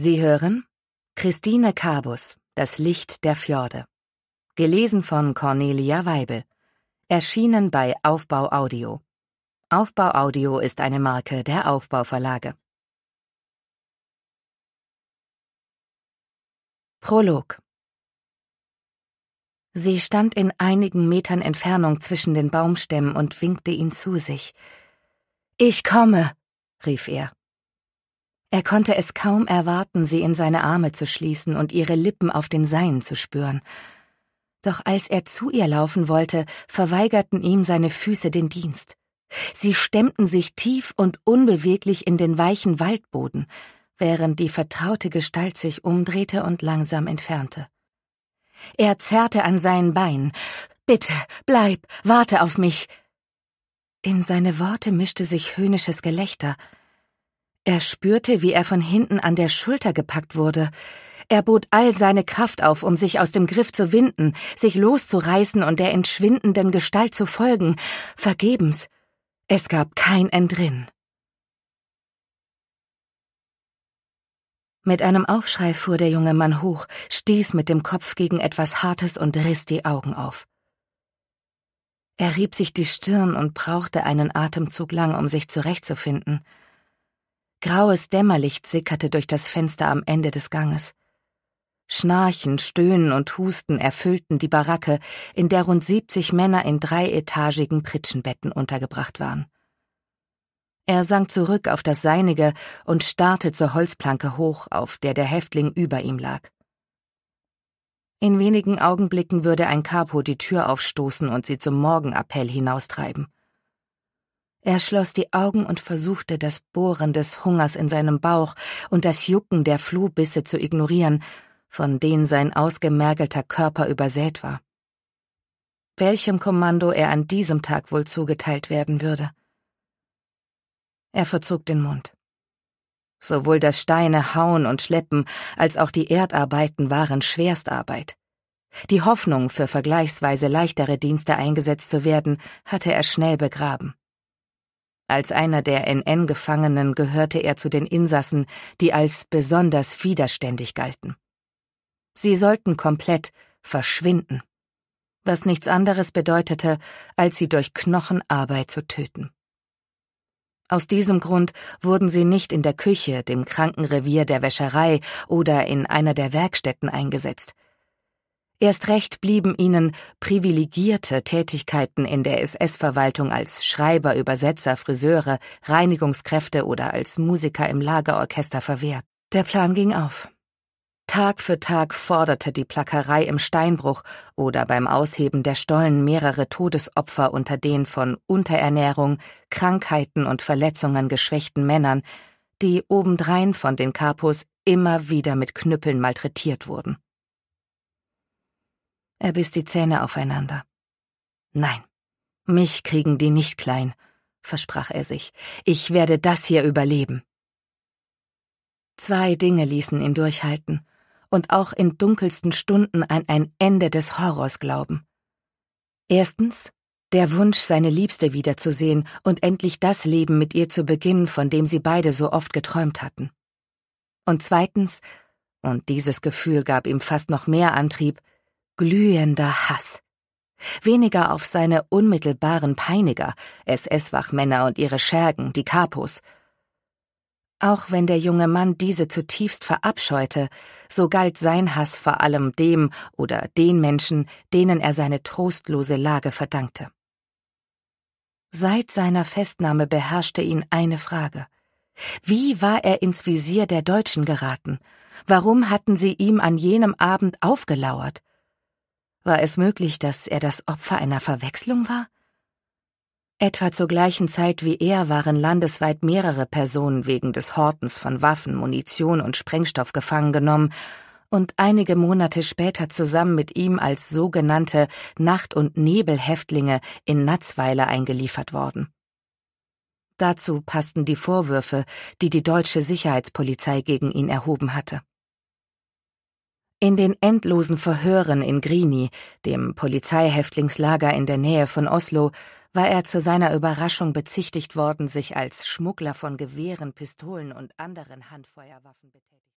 Sie hören Christine Kabus, Das Licht der Fjorde. Gelesen von Cornelia Weibel. Erschienen bei Aufbau Audio. Aufbau Audio ist eine Marke der Aufbauverlage. Prolog Sie stand in einigen Metern Entfernung zwischen den Baumstämmen und winkte ihn zu sich. Ich komme, rief er. Er konnte es kaum erwarten, sie in seine Arme zu schließen und ihre Lippen auf den Seinen zu spüren. Doch als er zu ihr laufen wollte, verweigerten ihm seine Füße den Dienst. Sie stemmten sich tief und unbeweglich in den weichen Waldboden, während die vertraute Gestalt sich umdrehte und langsam entfernte. Er zerrte an seinen Beinen. Bitte, bleib, warte auf mich. In seine Worte mischte sich höhnisches Gelächter, er spürte, wie er von hinten an der Schulter gepackt wurde. Er bot all seine Kraft auf, um sich aus dem Griff zu winden, sich loszureißen und der entschwindenden Gestalt zu folgen. Vergebens. Es gab kein Entrinn. Mit einem Aufschrei fuhr der junge Mann hoch, stieß mit dem Kopf gegen etwas Hartes und riss die Augen auf. Er rieb sich die Stirn und brauchte einen Atemzug lang, um sich zurechtzufinden. Graues Dämmerlicht sickerte durch das Fenster am Ende des Ganges. Schnarchen, Stöhnen und Husten erfüllten die Baracke, in der rund 70 Männer in dreietagigen Pritschenbetten untergebracht waren. Er sank zurück auf das Seinige und starrte zur Holzplanke hoch, auf der der Häftling über ihm lag. In wenigen Augenblicken würde ein Capo die Tür aufstoßen und sie zum Morgenappell hinaustreiben. Er schloss die Augen und versuchte, das Bohren des Hungers in seinem Bauch und das Jucken der Flohbisse zu ignorieren, von denen sein ausgemergelter Körper übersät war. Welchem Kommando er an diesem Tag wohl zugeteilt werden würde? Er verzog den Mund. Sowohl das Steine hauen und schleppen als auch die Erdarbeiten waren Schwerstarbeit. Die Hoffnung, für vergleichsweise leichtere Dienste eingesetzt zu werden, hatte er schnell begraben. Als einer der NN-Gefangenen gehörte er zu den Insassen, die als besonders widerständig galten. Sie sollten komplett verschwinden, was nichts anderes bedeutete, als sie durch Knochenarbeit zu töten. Aus diesem Grund wurden sie nicht in der Küche, dem Krankenrevier der Wäscherei oder in einer der Werkstätten eingesetzt – Erst recht blieben ihnen privilegierte Tätigkeiten in der SS-Verwaltung als Schreiber, Übersetzer, Friseure, Reinigungskräfte oder als Musiker im Lagerorchester verwehrt. Der Plan ging auf. Tag für Tag forderte die Plackerei im Steinbruch oder beim Ausheben der Stollen mehrere Todesopfer unter den von Unterernährung, Krankheiten und Verletzungen geschwächten Männern, die obendrein von den Kapos immer wieder mit Knüppeln malträtiert wurden. Er biss die Zähne aufeinander. Nein, mich kriegen die nicht klein, versprach er sich. Ich werde das hier überleben. Zwei Dinge ließen ihn durchhalten und auch in dunkelsten Stunden an ein Ende des Horrors glauben. Erstens, der Wunsch, seine Liebste wiederzusehen und endlich das Leben mit ihr zu beginnen, von dem sie beide so oft geträumt hatten. Und zweitens, und dieses Gefühl gab ihm fast noch mehr Antrieb, glühender Hass. Weniger auf seine unmittelbaren Peiniger, SS-Wachmänner und ihre Schergen, die Kapos. Auch wenn der junge Mann diese zutiefst verabscheute, so galt sein Hass vor allem dem oder den Menschen, denen er seine trostlose Lage verdankte. Seit seiner Festnahme beherrschte ihn eine Frage. Wie war er ins Visier der Deutschen geraten? Warum hatten sie ihm an jenem Abend aufgelauert? War es möglich, dass er das Opfer einer Verwechslung war? Etwa zur gleichen Zeit wie er waren landesweit mehrere Personen wegen des Hortens von Waffen, Munition und Sprengstoff gefangen genommen und einige Monate später zusammen mit ihm als sogenannte Nacht- und Nebelhäftlinge in Natzweiler eingeliefert worden. Dazu passten die Vorwürfe, die die deutsche Sicherheitspolizei gegen ihn erhoben hatte. In den endlosen Verhören in Grini, dem Polizeihäftlingslager in der Nähe von Oslo, war er zu seiner Überraschung bezichtigt worden, sich als Schmuggler von Gewehren, Pistolen und anderen Handfeuerwaffen betätigt.